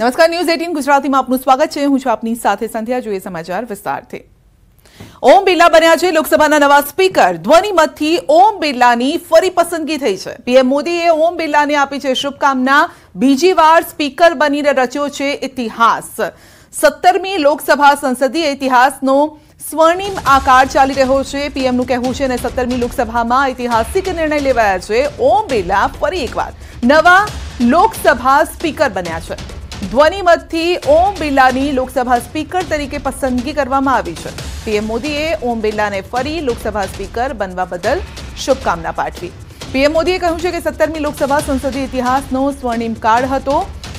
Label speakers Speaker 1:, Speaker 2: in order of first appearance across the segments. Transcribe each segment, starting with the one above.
Speaker 1: નમસ્કાર న్యూస్ 18 ગુજરાતી માં આપનું સ્વાગત છે હું છું આપની સાથે સંધ્યા જોઈએ સમાચાર વિસ્તારથી ઓમ બિલા બન્યા છે લોકસભાના નવા સ્પીકર ધ્વનિ મત્થી ઓમ બિલા ની ફરી પસંદગી થઈ છે પીએમ મોદી એ ઓમ બિલા ને આપી છે શુભકામના બીજીવાર સ્પીકર બનીને રચ્યો છે ઇતિહાસ 70મી લોકસભા સંસદી ઇતિહાસ નો स्वर्णिम આકાર ચાલી રહ્યો છે પીએમ નું કહેવું છે ને 70મી લોકસભા માં ઐતિહાસિક નિર્ણય લેવાય છે ઓમ બિલા પર એક વાત નવા લોકસભા સ્પીકર બન્યા છે ધ્વનિ મતથી ઓમ બિરલાની લોકસભા સ્પીકર તરીકે પસંદગી કરવામાં આવી છે પીએમ મોદીએ ઓમ બિરલાને ફરી લોકસભા સ્પીકર બનવા બદલ શુભકામના પાઠવી પીએમ મોદીએ કહ્યું છે કે સત્તરમી લોકસભા સંસદીય ઇતિહાસનો સ્વર્ણિમ કાળ હતો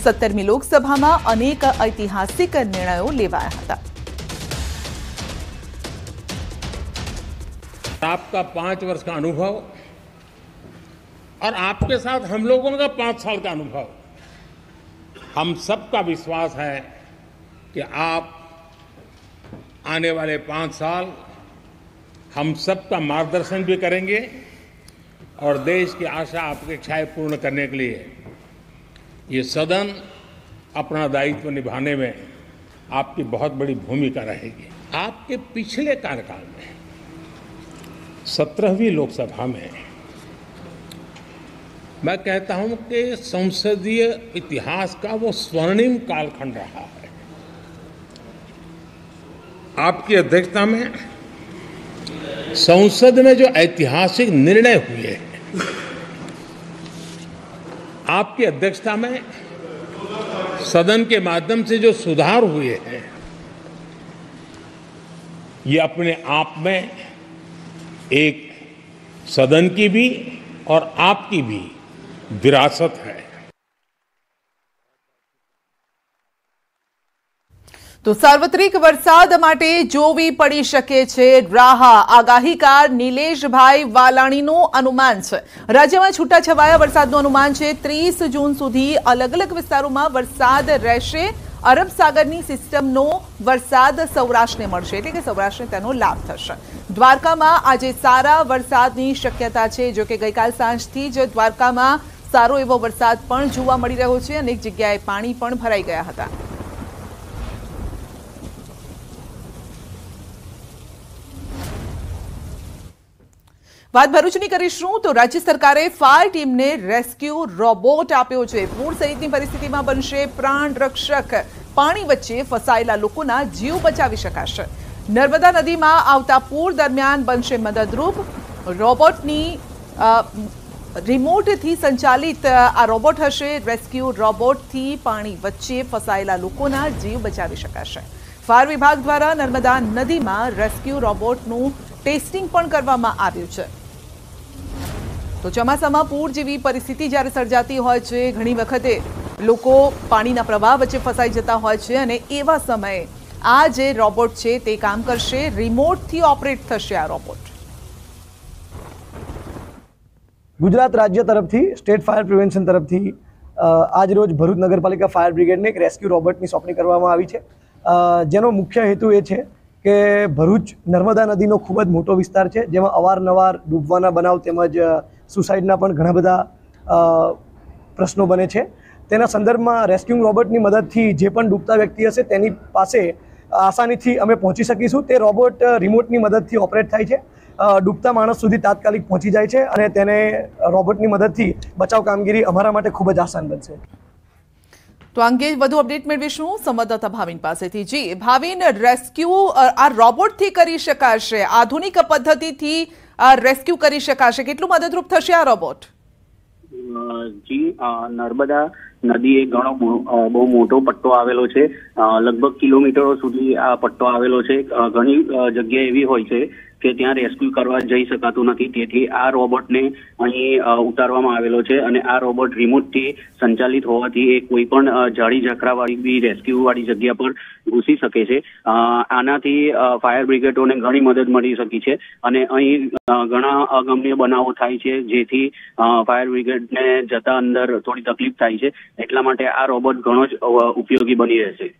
Speaker 1: સત્તરમી લોકસભામાં અનેક ઐતિહાસિક નિર્ણયો લેવાયા હતા
Speaker 2: आपका पाँच वर्ष का अनुभव और आपके साथ हम लोगों का पाँच साल का अनुभव हम सबका विश्वास है कि आप आने वाले पाँच साल हम सबका मार्गदर्शन भी करेंगे और देश की आशा अपेक्षाएं पूर्ण करने के लिए ये सदन अपना दायित्व निभाने में आपकी बहुत बड़ी भूमिका रहेगी आपके पिछले कार्यकाल में सत्रहवीं लोकसभा में मैं कहता हूं कि संसदीय इतिहास का वो स्वर्णिम कालखंड रहा है आपकी अध्यक्षता में संसद में जो ऐतिहासिक निर्णय हुए आपकी अध्यक्षता में सदन के माध्यम से जो सुधार हुए हैं ये अपने आप में एक सदन की भी और आपकी भी विरासत है
Speaker 1: तो सार्वत्रिक बरसात માટે જોવી પડી શકે છે રાહા આગાહીકાર નીલેશભાઈ વાલાણીનો અનુમાન છે રાજ્યમાં છૂટાછવાયા વરસાદનું અનુમાન છે 30 જૂન સુધી અલગ અલગ વિસ્તારોમાં વરસાદ રહેશે અરબ સાગરની સિસ્ટમનો વરસાદ સૌરાષ્ટ્રને મળશે એટલે કે સૌરાષ્ટ્રને તેનો લાભ થશે દ્વારકામાં આજે સારા વરસાદની ક્ષમતા છે જો કે ગઈકાલ સાંજેથી જ દ્વારકામાં સારો એવો વરસાદ પણ જોવા મળી રહ્યો છે અનેક જગ્યાએ પાણી પણ ભરાઈ ગયા હતા વાત ભરુચની કરીશું તો રાજ્ય સરકારે ફાઈલ ટીમને રેસ્ક્યુ રોબોટ આપ્યો છે પૂર સરીતની પરિસ્થિતિમાં બની શકે પ્રાણ રક્ષક પાણી બચે ફસાયેલા લોકોના જીવ બચાવી શકાશે નર્મદા નદીમાં આવતા પૂર દરમિયાન બની શકે મદદરૂપ રોબોટની રિમોટથી સંચાલિત આ રોબોટ હશે રેસ્ક્યુ રોબોટ થી પાણી વચ્ચે ફસાયેલા લોકોના જીવ બચાવી શકાશે ફાર વિભાગ દ્વારા नर्मदा નદીમાં રેસ્ક્યુ રોબોટનું ટેસ્ટિંગ પણ કરવામાં આવ્યું છે તોjamasama પૂર જેવી પરિસ્થિતિ જ્યારે સર્જાતી હોય છે ઘણી વખત એ લોકો પાણીના પ્રવાહ વચ્ચે ફસાઈ જતા હોય છે અને એવા સમયે આ જે રોબોટ છે તે કામ કરશે リモ ट થી ઓપરેટ થશે આ રોબોટ
Speaker 3: ગુજરાત રાજ્ય તરફથી સ્ટેટ ફાયર પ્રિવેન્શન તરફથી આજ રોજ ભરૂચ નગરપાલિકા ફાયર બ્રિગેડને એક રેસ્ક્યુ રોબોટની સોંપણી કરવામાં આવી છે જેનો મુખ્ય હેતુ એ છે કે ભરૂચ નર્મદા નદીનો ખૂબ જ મોટો વિસ્તાર છે જેમાં અવારનવાર ડૂબવાના બનાવ તેમજ સુસાઇડના પણ ઘણા બધા પ્રશ્નો બને છે તેના સંદર્ભમાં રેસ્ક્યુ રોબોટની મદદથી જે પણ ડૂબતા વ્યક્તિ હશે તેની પાસે આસાનીથી અમે પહોંચી શકીશું તે રોબોટ રિમોટની મદદથી ઓપરેટ થાય છે ડૂબતા માણસ સુધી તાત્કાલિક પહોંચી જાય છે અને તેને રોબોટની મદદથી બચાવ કામગીરી અમારા માટે ખૂબ જ આસાન બનશે
Speaker 1: તો અંગે વધુ અપડેટ મેળવીશું સંવાદદાતા ભાવિન પાસેથી જી ભાવિન રેસ્ક્યુ આ રોબોટથી કરી શકાશે આધુનિક પદ્ધતિથી રેસ્ક્યુ કરી શકાશે કેટલું મદદરૂપ થશે આ રોબોટ
Speaker 4: જી નર્મદા નદી એ ઘણો બહુ મોટો પટ્ટો આવેલો છે લગભગ કિલોમીટરો સુધી આ પટ્ટો આવેલો છે ઘણી જગ્યા એવી હોય છે કે ત્યાં રેસ્ક્યુ કરવા જઈ શકાતું નથી તેથી આ રોબોટને અહીં ઉતારવામાં આવેલો છે અને આ રોબોટ રિમોટથી સંચાલિત હોવાથી એ કોઈ પણ જાળી ઝાકરાવાળી બી રેસ્ક્યુવાળી જગ્યા પર ઘૂસી શકે છે આનાથી ફાયર બ્રિગેડોને ઘણી મદદ મળી શકી છે અને અહીં ઘણા અગમ્ય બનાવો થાય છે જેથી ફાયર બ્રિગેડને જતા અંદર થોડી તકલીફ થાય છે એટલા માટે આ રોબોટ
Speaker 3: ઘણો જ ઉપયોગી બની રહેશે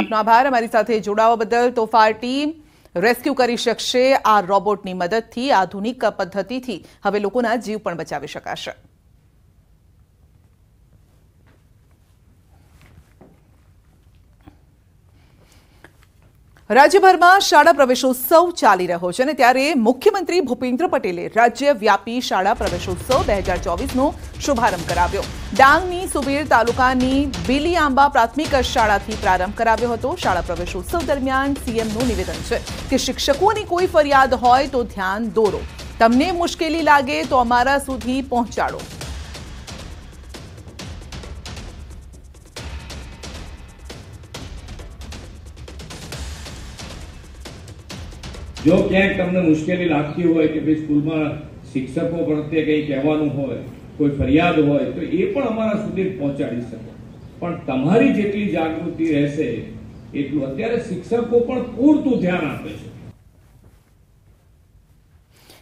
Speaker 1: આપનો આભાર અમારી સાથે જોડાવા બદલ તોફાર ટીમ રેસ્ક્યુ કરી શકશે આ રોબોટની મદદથી આધુનિક પદ્ધતિથી હવે લોકોના જીવ પણ બચાવી શકાશે રાજ્યભરમાં શાળા પ્રવેશોત્સવ ચાલી રહ્યો છે અને ત્યારે મુખ્યમંત્રી ભૂપેન્દ્ર પટેલે રાજ્યવ્યાપી શાળા પ્રવેશોત્સવ 2024 નો શુભારંભ કરાવ્યો. ડાંગની સુબીર તાલુકાની બિલિયાંબા પ્રાથમિક શાળાથી પ્રારંભ કરાવ્યો હતો. શાળા પ્રવેશોત્સવ દરમિયાન सीएमનો નિવેદન છે કે શિક્ષકોને કોઈ ફરિયાદ હોય તો ધ્યાન દોરો. તમને મુશ્કેલી લાગે તો અમારા સુધી પહોંચાડો.
Speaker 2: જો ક્યાંક તમને મુશ્કેલી લાગતી હોય કે ભાઈ સ્કૂલમાં શિક્ષકો પ્રત્યે કંઈ કહેવાનું હોય કોઈ ફરિયાદ હોય તો એ પણ અમારા સુધી પહોંચાડી શકે પણ તમારી જેટલી જાગૃતિ રહેશે એટલું અત્યારે શિક્ષકો પણ પૂરતું ધ્યાન આપે છે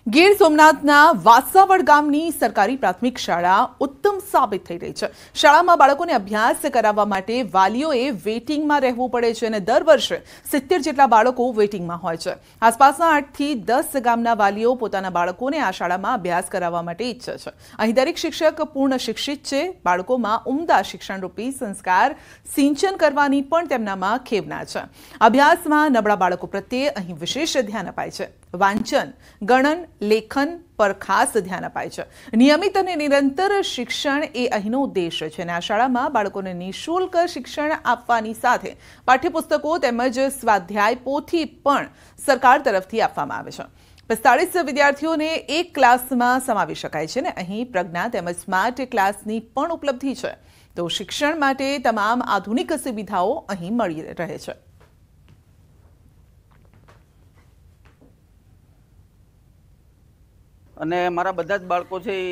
Speaker 1: ગીર સોમનાથના વાસાવડ ગામની સરકારી પ્રાથમિક શાળા ઉત્તમ સાબિત થઈ રહી છે શાળામાં બાળકોને અભ્યાસ કરાવવા માટે વાલીઓ એ વેટીંગમાં રહેવું પડે છે અને દર વર્ષે 70 જેટલા બાળકો વેટીંગમાં હોય છે આસપાસના 8 થી 10 ગામના વાલીઓ પોતાના બાળકોને આ શાળામાં અભ્યાસ કરાવવા માટે ઈચ્છા છે અહીં દરેક શિક્ષક પૂર્ણ શિક્ષિત છે બાળકોમાં ઉમદા શિક્ષણ રૂપી સંસ્કાર સિંચન કરવાની પણ તેમનામાં ખેવના છે અભ્યાસમાં નબળા બાળકો પરતે અહીં વિશેષ ધ્યાન અપાય છે વાંચન ગણન લેખન પર ખાસ ધ્યાન આપાય છે નિયમિત અને નિરંતર શિક્ષણ એ અહીંનો ઉદેશ છે અને આ શાળામાં બાળકોને નિશુલ્ક શિક્ષણ આપવાની સાથે પાઠ્યપુસ્તકો તેમજ સ્વાધ્યાય પોથી પણ સરકાર તરફથી આપવામાં આવે છે 4500 વિદ્યાર્થીઓને એક ક્લાસમાં સમાવી શકાય છે અને અહીં પ્રજ્ઞા તેમજ સ્માર્ટ ક્લાસની પણ ઉપલબ્ધિ છે તો શિક્ષણ માટે તમામ આધુનિક સુવિધાઓ અહીં મળી રહે છે
Speaker 4: અને મારા બધા જ બાળકો છે એ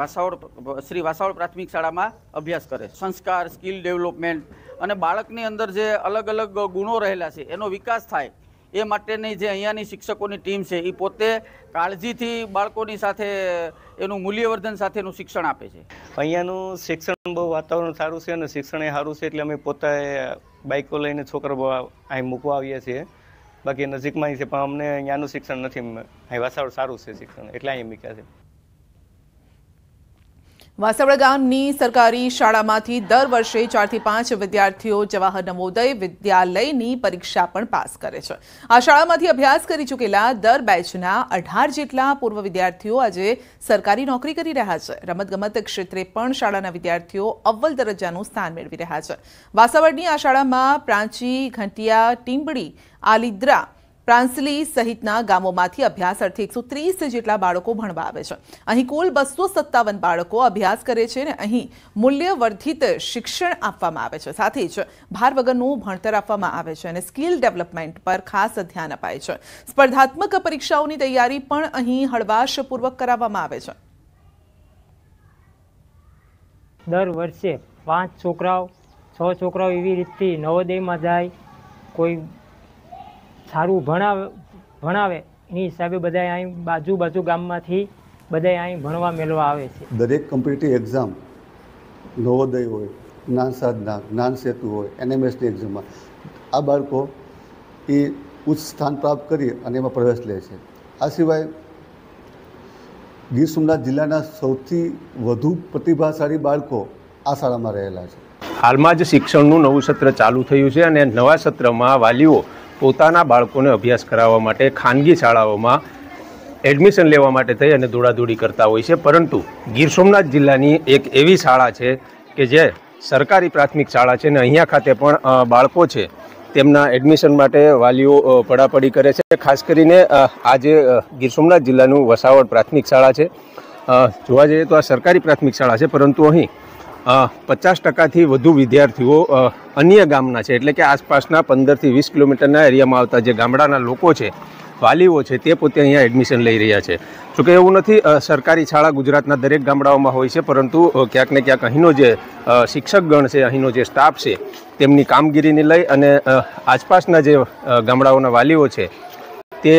Speaker 4: વાસાવડ શ્રી વાસાવડ પ્રાથમિક શાળામાં અભ્યાસ કરે સંસ્કાર સ્કિલ ડેવલપમેન્ટ અને બાળકની અંદર જે અલગ અલગ ગુણો રહેલા છે એનો વિકાસ થાય એ માટેની જે અહીંયાની શિક્ષકોની ટીમ છે એ પોતે કાળજીથી બાળકોની સાથે એનું મૂલ્યવર્ધન સાથેનું શિક્ષણ આપે છે અહીંયાનું શિક્ષણ બહુ વાતાવરણ સારું છે અને શિક્ષણ એ સારું છે એટલે અમે પોતે બાઇકો લઈને છોકરા અહીં મૂકવા આવીએ છીએ બાકી નજીકમાં છે પણ અમને અહીંયાનું શિક્ષણ નથી આવ્યા સારું સારું છે શિક્ષણ એટલે અહીંયા મૂક્યા છે
Speaker 1: વાસવડા ગામની સરકારી શાળામાંથી દર વર્ષે ચારથી પાંચ વિદ્યાર્થીઓ જવાહર નવોદય વિદ્યાલયની પરીક્ષા પણ પાસ કરે છે આ શાળામાંથી અભ્યાસ કરી ચૂકેલા દર બેચના અઢાર જેટલા પૂર્વ વિદ્યાર્થીઓ આજે સરકારી નોકરી કરી રહ્યા છે રમતગમત ક્ષેત્રે પણ શાળાના વિદ્યાર્થીઓ અવ્વલ દરજ્જાનું સ્થાન મેળવી રહ્યા છે વાસાવડની આ શાળામાં પ્રાંચી ઘંટિયા ટીમ્બડી આલિદ્રા પ્રાંસલી સહિતના ગામોમાંથી અભ્યાસ એકસો ત્રીસ જેટલા બાળકો ભણવા આવે છે અહીં કુલ બસો સત્તાવન બાળકો અભ્યાસ કરે છે અને અહીં મૂલ્યવર્ધિત શિક્ષણ આપવામાં આવે છે સાથે જ ભાર વગરનું ભણતર આપવામાં આવે છે અને સ્કિલ ડેવલપમેન્ટ પર ખાસ ધ્યાન અપાય છે સ્પર્ધાત્મક પરીક્ષાઓની તૈયારી પણ અહીં હળવાશપૂર્વક કરાવવામાં આવે છે
Speaker 4: દર વર્ષે પાંચ છોકરાઓ છ છોકરાઓ એવી રીતથી નવોદયમાં જાય કોઈ સારું ભણાવે ભણાવે એની હિસાબે બધા અહીં બાજુ બાજુ ગામમાંથી બધા અહીં ભણવા મેળવા આવે છે
Speaker 3: દરેક કોમ્પિટિટિવ એક્ઝામ નવોદય હોય જ્ઞાન સાધના જ્ઞાન સેતુ હોય એનએમએસની એક્ઝામમાં આ બાળકો એ ઉચ્ચ સ્થાન પ્રાપ્ત કરી અને એમાં પ્રવેશ લે છે આ સિવાય ગીર સોમનાથ જિલ્લાના સૌથી વધુ પ્રતિભાશાળી બાળકો આ શાળામાં રહેલા છે હાલમાં જ શિક્ષણનું નવું સત્ર ચાલુ થયું છે અને નવા સત્રમાં વાલીઓ પોતાના બાળકોને અભ્યાસ કરાવવા માટે ખાનગી શાળાઓમાં એડમિશન લેવા માટે થઈ અને દોડાદોડી કરતા હોય છે પરંતુ ગીર સોમનાથ જિલ્લાની એક એવી શાળા છે કે જે સરકારી પ્રાથમિક શાળા છે અને અહીંયા ખાતે પણ બાળકો છે તેમના એડમિશન માટે વાલીઓ પડાપડી કરે છે ખાસ કરીને આજે ગીર સોમનાથ જિલ્લાનું વસાવડ પ્રાથમિક શાળા છે જોવા જઈએ તો આ સરકારી પ્રાથમિક શાળા છે પરંતુ અહીં પચાસ ટકાથી વધુ વિદ્યાર્થીઓ અન્ય ગામના છે એટલે કે આસપાસના પંદરથી વીસ કિલોમીટરના એરિયામાં આવતા જે ગામડાના લોકો છે વાલીઓ છે તે પોતે અહીંયા એડમિશન લઈ રહ્યા છે જોકે એવું નથી સરકારી શાળા ગુજરાતના દરેક ગામડાઓમાં હોય છે પરંતુ ક્યાંક ને ક્યાંક અહીંનો જે શિક્ષકગણ છે અહીંનો જે સ્ટાફ છે તેમની કામગીરીને લઈ અને આસપાસના જે ગામડાઓના વાલીઓ છે તે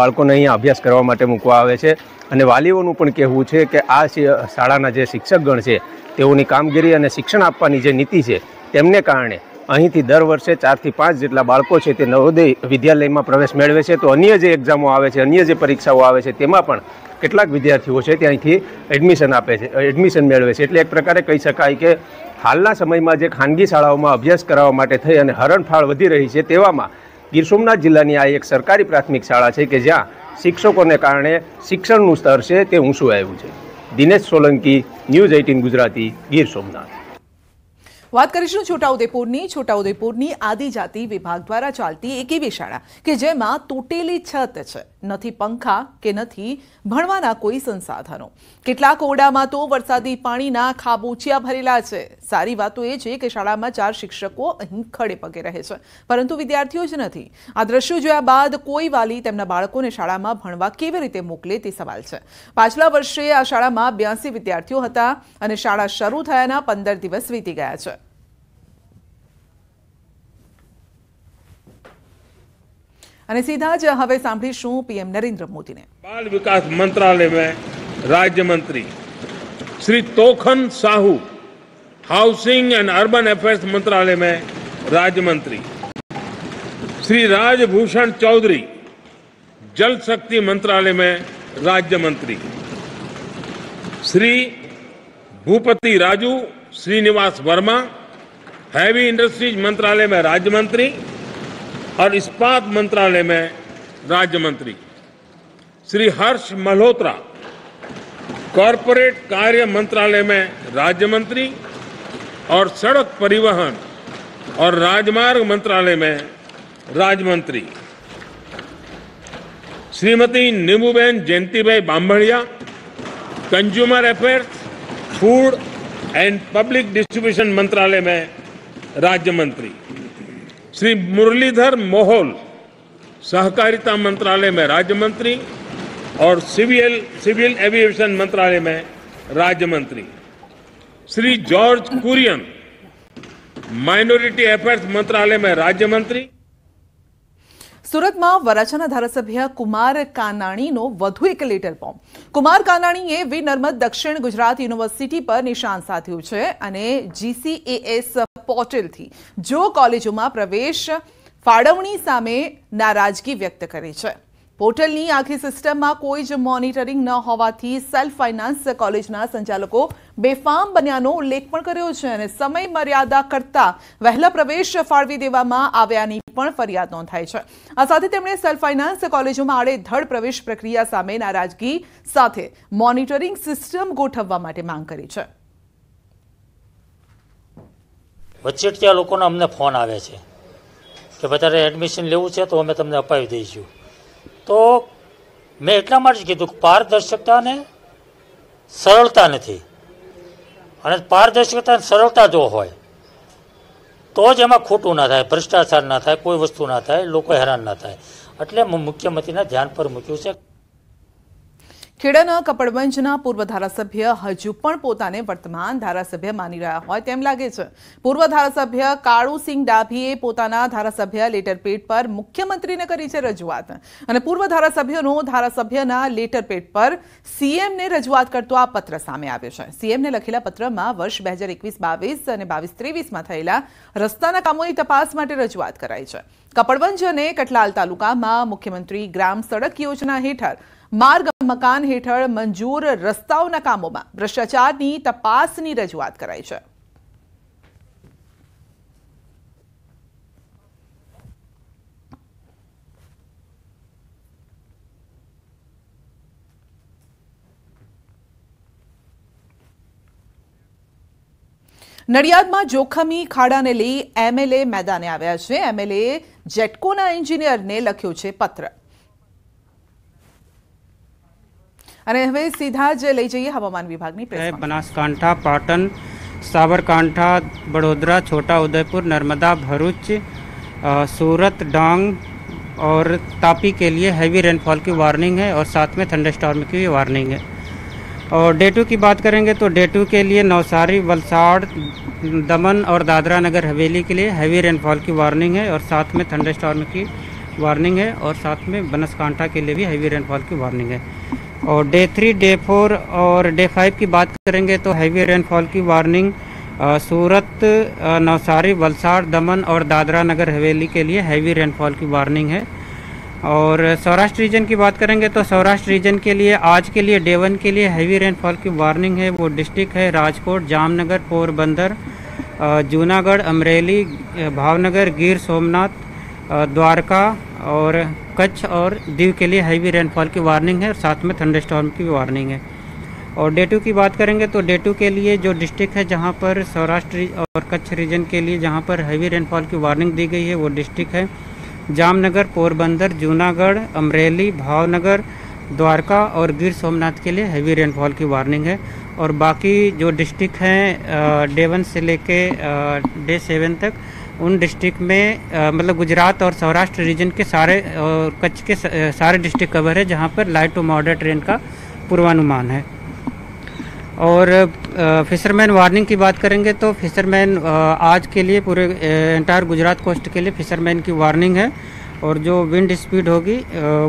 Speaker 3: બાળકોને અહીંયા અભ્યાસ કરવા માટે મૂકવા આવે છે અને વાલીઓનું પણ કહેવું છે કે આ શાળાના જે શિક્ષકગણ છે તેઓની કામગીરી અને શિક્ષણ આપવાની જે નીતિ છે તેમને કારણે અહીંથી દર વર્ષે ચારથી પાંચ જેટલા બાળકો છે તે નવોદય વિદ્યાલયમાં પ્રવેશ મેળવે છે તો અન્ય જે એક્ઝામો આવે છે અન્ય જે પરીક્ષાઓ આવે છે તેમાં પણ કેટલાક વિદ્યાર્થીઓ છે તે અહીંથી એડમિશન આપે છે એડમિશન મેળવે છે એટલે એક પ્રકારે કહી શકાય કે હાલના સમયમાં જે ખાનગી શાળાઓમાં અભ્યાસ કરાવવા માટે થઈ અને હરણફાળ વધી રહી છે તેવામાં ગીર સોમનાથ જિલ્લાની આ એક સરકારી પ્રાથમિક શાળા છે કે જ્યાં શિક્ષકોને કારણે શિક્ષણનું સ્તર છે તે ઊંચું આવ્યું છે દિનેશ સોલંકી ન્યૂઝ એઇટીન ગુજરાતી ગીર સોમનાથ
Speaker 1: વાત કરીશું છોટાઉદેપુરની છોટાઉદેપુરની આદિજાતિ વિભાગ દ્વારા ચાલતી એક એવી શાળા કે જેમાં તૂટેલી છત છે નથી પંખા કે નથી ભણવા ના કોઈ સંસાધનો કેટલા કોડામાં તો વરસાદી પાણીના ખાબોચિયા ભરેલા છે સારી વાત તો એ છે કે શાળામાં ચાર શિક્ષકો અહીં खड़े पगे રહે છે પરંતુ વિદ્યાર્થીઓ જ નથી આ દ્રશ્યો જોયા બાદ કોઈ વાલી તેમના બાળકોને શાળામાં ભણવા કેવી રીતે મોકલે તે સવાલ છે પાછલા વર્ષે આ શાળામાં 82 વિદ્યાર્થીઓ હતા અને શાળા શરૂ થયાના 15 દિવસ વીતી ગયા છે અને સીધા જ હવે સાંભળીશું પીએમ નરેન્દ્ર મોદીને
Speaker 2: બાળ વિકાસ મંત્રાલયમાં રાજ્યમંત્રી Shri Tokhan Sahu housing and urban affairs મંत्रालय राज्यमंत्री श्री राजभूषण चौधरी जल शक्ति मंत्रालय में राज्य मंत्री श्री भूपति राजू श्रीनिवास वर्मा हैवी इंडस्ट्रीज मंत्रालय में राज्य मंत्री और इस्पात मंत्रालय में राज्य मंत्री श्री हर्ष मल्होत्रा कॉरपोरेट कार्य मंत्रालय में राज्य मंत्री और सड़क परिवहन और राजमार्ग मंत्रालय में राज्य मंत्री Shrimati Jayanti Jayantibai Bamaniya consumer affairs food and public distribution मंत्रालय में राज्य मंत्री श्री मुरलीधर मोहोल सहकारिता मंत्रालय में राज्य मंत्री और सिविल सिविल एविएशन मंत्रालय में राज्य मंत्री श्री जॉर्ज कुरियन માઇનોરિટી એફેર્સ મંત્રાલયમાં રાજ્યમંત્રી
Speaker 1: સુરતમાં વરાછાના ધારાસભ્ય કુમાર કાનાણીનો વધુ એક લેટર બોમ્બ કુમાર કાનાણીએ વી નર્મદ દક્ષિણ ગુજરાત યુનિવર્સિટી પર નિશાન સાધ્યું છે અને જીસીએએસ ポータル थी जो कॉलेजो मा प्रवेश फाडवणी सामने नाराजगी व्यक्त करे छे पोर्टल ની આખી સિસ્ટમ માં કોઈ જો મોનિટરિંગ ન હોવા થી સેલ્ફ ફાઇનાન્સ કોલેજ ના સંચાલકો બેફામ બન્યાનો ઉલ્લેખન કર્યો છે અને સમય મર્યાદા કરતા વહેલા પ્રવેશ ફાળવી દેવામાં આવ્યાની પણ ફરિયાદ નોંધાય છે આ સાથે તેમણે સેલ્ફ ફાઇનાન્સ કોલેજો માં આડે ધડ પ્રવેશ પ્રક્રિયા સામે નારાજગી સાથે મોનિટરિંગ સિસ્ટમ ગોઠવવા માટે માંગ કરી છે
Speaker 4: વચેટિયા લોકોના અમને ફોન આવે છે કે વધારે એડમિશન લેવું છે તો અમે તમને અપાવી દઈશું તો મેં એટલા માટે જ કીધું કે પારદર્શકતાને સરળતા નથી અને પારદર્શકતા સરળતા જો હોય તો જ એમાં ખોટું ના થાય ભ્રષ્ટાચાર ના થાય કોઈ વસ્તુ ના થાય લોકો હેરાન ના થાય એટલે મુખ્યમંત્રીના ધ્યાન પર મૂક્યું છે
Speaker 1: ખેડાના કપડવંજના પૂર્વ ધારાસભ્ય હજુ પણ પોતાને વર્તમાન ધારાસભ્ય માની રહ્યા હોય તેમ લાગે છે પૂર્વ ધારાસભ્ય કાળુસિંહ ડાભીએ પોતાના ધારાસભ્ય લેટરપેટ પર મુખ્યમંત્રીને કરી છે રજૂઆત અને પૂર્વ ધારાસભ્યોનો ધારાસભ્યના લેટરપેટ પર સીએમને રજૂઆત કરતો આ પત્ર સામે આવ્યો છે સીએમને લખેલા પત્રમાં વર્ષ બે હજાર એકવીસ બાવીસ અને બાવીસ ત્રેવીસમાં થયેલા રસ્તાના કામોની તપાસ માટે રજૂઆત કરાઈ છે કપડવંજ અને કટલાલ તાલુકામાં મુખ્યમંત્રી ગ્રામ સડક યોજના હેઠળ માર્ગ મકાન હેઠળ મંજૂર રસ્તાઓના કામોમાં ભ્રષ્ટાચારની તપાસની રજૂઆત કરાઈ છે નડિયાદમાં જોખમી ખાડાને લઈ એમએલએ મેદાને આવ્યા છે એમએલએ જેટકોના એન્જિનિયરને લખ્યો છે પત્ર અને હવે સીધા જ લઈ જઈએ હવામાન
Speaker 4: વિભાગની પ્રેસ બનાસકાંઠા પાટણ સાબરકાંઠા વડોદરા છોટા नर्मदा भरूच सूरत डांग और तापी के लिए हैवी रेनफॉल की वार्निंग है और साथ में थंडर स्टॉर्म की भी वार्निंग है और डेटू की बात करेंगे तो डेटू के लिए नवसारी वलसाड़ दमन और दादरा नगर हवेली के लिए हैवी रेनफॉल की वार्निंग है और साथ में थंडर स्टॉर्म की वार्निंग है और साथ में बनसकांठा के लिए भी हैवी रेनफॉल की वार्निंग है और डे थ्री डे फोर और डे फाइव की बात करेंगे तो हैवी रेनफॉल की वार्निंग सूरत नवसारी वलसाड़ दमन और दादरा नगर हवेली के लिए हैवी रेनफॉल की वार्निंग है और सौराष्ट्र रीजन की बात करेंगे तो सौराष्ट्र रीजन के लिए आज के लिए डे वन के लिए हैवी रेनफॉल की वार्निंग है वो डिस्ट्रिक्ट है राजकोट जामनगर पोरबंदर जूनागढ़ अमरेली भावनगर गिर सोमनाथ द्वारका और कच्छ और दीव के लिए हैवी रेनफॉल की वार्निंग है और साथ में थंडर स्टॉर्म की भी वार्निंग है और डे टू की बात करेंगे तो डे टू के लिए जो डिस्ट्रिक्ट है जहाँ पर सौराष्ट्र और कच्छ रीजन के लिए जहाँ पर हैवी रेनफॉल की वार्निंग दी गई है वो डिस्ट्रिक्ट है जामनगर पोरबंदर जूनागढ़ अमरेली भावनगर द्वारका और गिर सोमनाथ के लिए हैवी रेनफॉल की वार्निंग है और बाकी जो डिस्ट्रिक्ट हैं डे वन से लेके डे सेवन तक उन डिस्ट्रिक्ट में मतलब गुजरात और सौराष्ट्र रीजन के सारे और कच्छ के सारे डिस्ट्रिक्ट कवर है जहाँ पर लाइट टू मॉडर ट्रेन का पूर्वानुमान है और फिशरमैन वार्निंग की बात करेंगे तो फिशरमैन आज के लिए पूरे एंटायर गुजरात कोस्ट के लिए फिशरमैन की वार्निंग है और जो विंड स्पीड होगी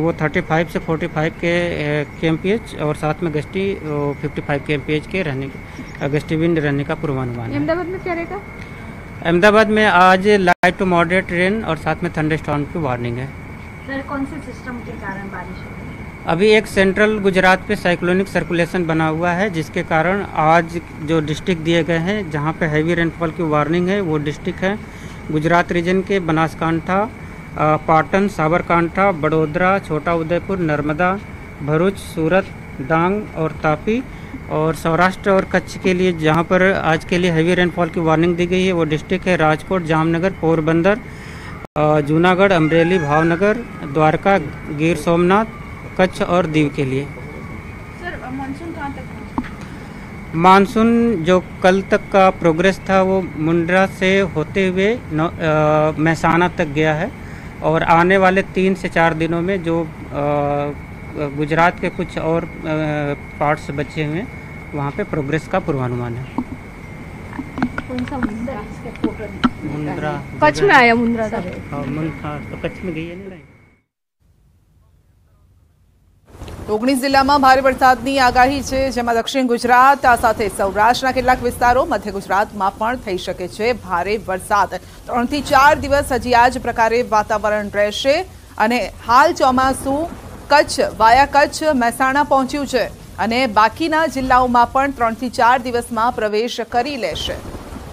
Speaker 4: वो 35 से 45 के के और साथ में गस्ती 55 के एम के रहने की गस्ती विंड रहने का पूर्वानुमान है
Speaker 1: अहमदाबाद में क्या रहेगा
Speaker 4: अहमदाबाद में आज लाइट टू मॉडरेट रेन और साथ में थंडर स्टॉर्म की वार्निंग है सर कौन से सिस्टम के कारण बारिश हो रही है अभी एक सेंट्रल गुजरात पे साइक्लोनिक सर्कुलेशन बना हुआ है जिसके कारण आज जो डिस्ट्रिक्ट दिए गए हैं जहाँ पे हैवी रेनफॉल की वार्निंग है वो डिस्ट्रिक्ट है गुजरात रीजन के बनासकांठा पाटन साबरकांठा बड़ोदरा छोटा उदयपुर नर्मदा भरूच सूरत डांग और तापी और सौराष्ट्र और कच्छ के लिए जहाँ पर आज के लिए हैवी रेनफॉल की वार्निंग दी गई है वो डिस्ट्रिक्ट है राजकोट जामनगर पोरबंदर जूनागढ़ अमरेली भावनगर द्वारका गिर सोमनाथ कच्छ और दीव के लिए मानसून जो कल तक का प्रोग्रेस था वो मुंड्रा से होते हुए महसाना तक गया है और आने वाले तीन से चार दिनों में जो आ, गुजरात के कुछ और पार्ट्स बचे हुए हैं वहाँ पे प्रोग्रेस का पूर्वानुमान है कच्छ में आया मुंद्रा तो कच्छ में गई है नहीं
Speaker 1: ઓગણીસ જિલ્લામાં ભારે વરસાદની આગાહી છે જેમાં દક્ષિણ ગુજરાત આ સાથે સૌરાષ્ટ્રના કેટલાક વિસ્તારો મધ્ય ગુજરાતમાં પણ થઈ શકે છે ભારે વરસાદ ત્રણથી ચાર દિવસ હજી આ જ પ્રકારે વાતાવરણ રહેશે અને હાલ ચોમાસું કચ્છ વાયા કચ્છ મહેસાણા પહોંચ્યું છે અને બાકીના જિલ્લાઓમાં પણ ત્રણથી ચાર દિવસમાં પ્રવેશ કરી લેશે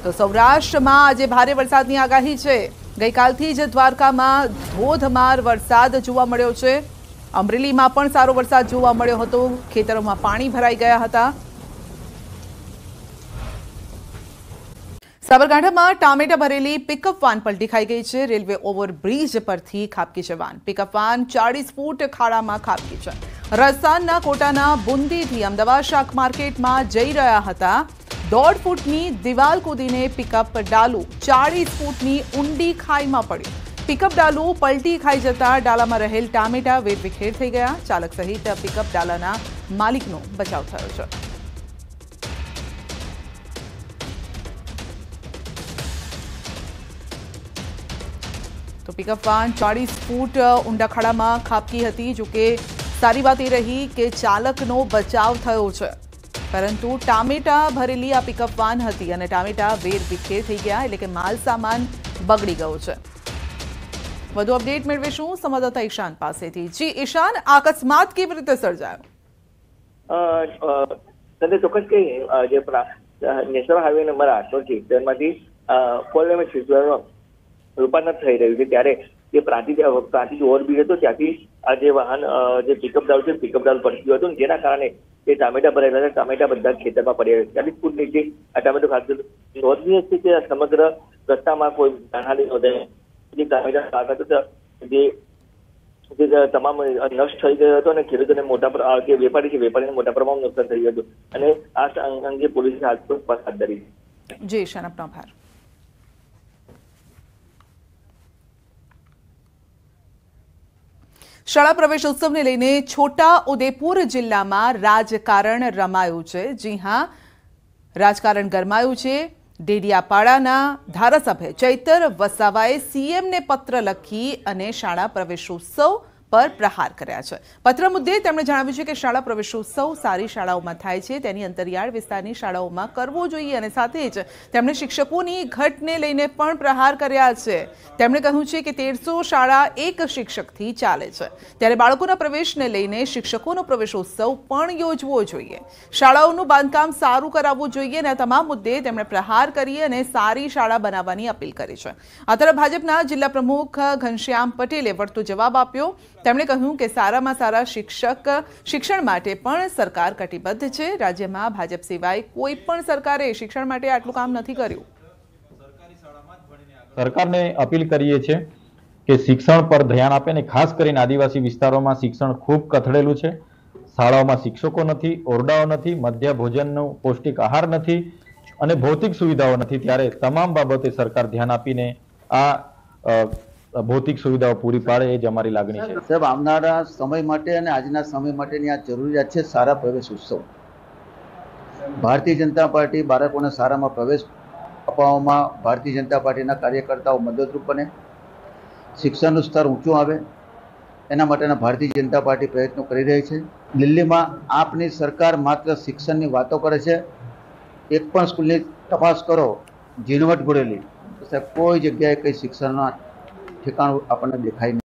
Speaker 1: તો સૌરાષ્ટ્રમાં આજે ભારે વરસાદની આગાહી છે ગઈકાલથી જ દ્વારકામાં ધોધમાર વરસાદ જોવા મળ્યો છે અમરેલીમાં પણ સારો વરસાદ જોવા મળ્યો હતો ખેતરોમાં પાણી ભરાઈ ગયા હતા साबरगांठામાં ટામેટા ભરેલી પિકઅપ વાન પલટી ગઈ છે રેલવે ઓવરબ્રિજ પરથી ખapkી જવાન પિકઅપ વાન 40 ફૂટ ખાડામાં ખapkી છે રસન ના કોટાના બુંદી થી અમદાવાદ શાક માર્કેટ માં જઈ રહ્યો હતો 1.5 ફૂટ ની દીવાલ કુદીને પિકઅપ પર ડાળુ 40 ફૂટ ની ઊંડી ખાઈમાં પડ્યું પિકઅપ ડાળુ પલટી ખાઈ જતાં ડાળામાં રહેલ ટામેટા વે બખેર થઈ ગયા ચાલક સહિત પિકઅપ ડાળાના માલિકનો બચાવ થયો છે તો પિકઅપ વાન ચાળીસ ફૂટ ઊંડાખાડામાં ખાડામાં ખાબકી હતી જોકે સારી વાત એ રહી કે ચાલકનો બચાવ થયો છે પરંતુ ટામેટા ભરેલી આ પિકઅપ વાન હતી અને ટામેટા વેર વિખેર થઈ ગયા એટલે કે માલ સામાન બગડી ગયો છે વધુ અપડેટ મેળવીશું સંવાદદાતા ઈશાન પાસેથી જી ઈશાન અકસ્માત કેવી રીતે
Speaker 3: સર્જાયો તને ચોક્કસ કહીએ જે નેશનલ હાઈવે નંબર આઠસો થી તેમાંથી ફોર લેમેજ ફિઝવાનો રૂપાંતર થઈ રહ્યું છે ત્યારે જે પ્રાંતિજ પ્રાંતિજ ઓવરબ્રિજ હતો ત્યાંથી આ જે વાહન જે પિકઅપ ડાઉન છે પિકઅપ ડાઉન પડી ગયો હતો જેના કારણે એ ટામેટા ભરેલા હતા ટામેટા બધા ખેતરમાં પડ્યા હતા ચાલીસ ફૂટ નીચે આ ટામેટો ખાતું નોંધનીય છે કે સમગ્ર રસ્તામાં કોઈ જાનહાની નોંધાય જે ટામેટા પાક હતો જે જે તમામ નષ્ટ થઈ ગયો હતો અને ખેડૂતોને મોટા જે વેપારી છે વેપારીને મોટા પ્રમાણમાં નુકસાન થયું હતું અને આ અંગે પોલીસે હાથ પર હાથ ધરી
Speaker 1: છે જી આભાર શાળા પ્રવેશોત્સવને લઈને છોટા ઉદેપુર જિલ્લામાં રાજકારણ રમાયું છે જી હા રાજકારણ ગરમાયું છે ડેડિયાપાડાના ધારાસભ્ય ચૈતર વસાવાએ સીએમને પત્ર લખી અને શાળા પ્રવેશોત્સવ પર પ્રહાર કર્યા છે પત્રમુદ્દે તેમણે જણાવ્યું છે કે શાળા પ્રવેશો સૌ સારી શાળાઓમાં થાય છે તેની અંતર્યાળ વિસ્તારની શાળાઓમાં કરવો જોઈએ અને સાથે જ તેમણે શિક્ષકોની ઘટને લઈને પણ પ્રહાર કર્યા છે તેમણે કહ્યું છે કે 1300 શાળા 1 શિક્ષકથી ચાલે છે એટલે બાળકોના પ્રવેશને લઈને શિક્ષકોનો પ્રવેશો સૌ પણ યોજવો જોઈએ શાળાઓનું બાંધકામ સારું કરાવવું જોઈએ ને તમામ મુદ્દે તેમણે પ્રહાર કરીએ અને સારી શાળા બનાવવાની اپિલ કરી છે આતર ભાજપના જિલ્લા પ્રમુખ ઘનશ્યામ પટેલે વર્તુ જવાબ આપ્યો તેમણે કહ્યું કે સારામાં સારા શિક્ષક શિક્ષણ માટે પણ સરકાર કટિબદ્ધ છે રાજ્યમાં ભાજપ સિવાય કોઈ પણ સરકારે શિક્ષણ માટે આટલું કામ નથી કર્યું
Speaker 3: સરકારને અપીલ કરીએ છીએ કે શિક્ષણ પર ધ્યાન આપે ને ખાસ કરીને આદિવાસી વિસ્તારોમાં શિક્ષણ ખૂબ કથળેલું છે શાળાઓમાં શિક્ષકો નથી ઓરડાઓ નથી મધ્ય ભોજનનું પૌષ્ટિક આહાર નથી અને ભૌતિક સુવિધાઓ નથી ત્યારે તમામ બાબતે સરકાર ધ્યાન આપીને આ ભૌતિક સુવિધાઓ પૂરી પાડે એ જ અમારી લાગણી છે સાહેબ
Speaker 4: આવનારા સમય માટે અને આજના સમય માટેની આ જરૂરિયાત છે સારા પ્રવેશ ઉત્સવ ભારતીય જનતા પાર્ટી બાળકોને સારામાં પ્રવેશ અપાવવામાં ભારતીય જનતા પાર્ટીના કાર્યકર્તાઓ મદદરૂપ બને શિક્ષણનું સ્તર ઊંચું આવે એના માટેના ભારતીય જનતા પાર્ટી પ્રયત્નો કરી રહી છે દિલ્હીમાં આપની સરકાર માત્ર શિક્ષણની વાતો કરે છે એક પણ સ્કૂલની તપાસ કરો ઝીણવટ ભરેલી કોઈ જગ્યાએ કંઈ શિક્ષણના ઠેકાણું આપણને દેખાય નહીં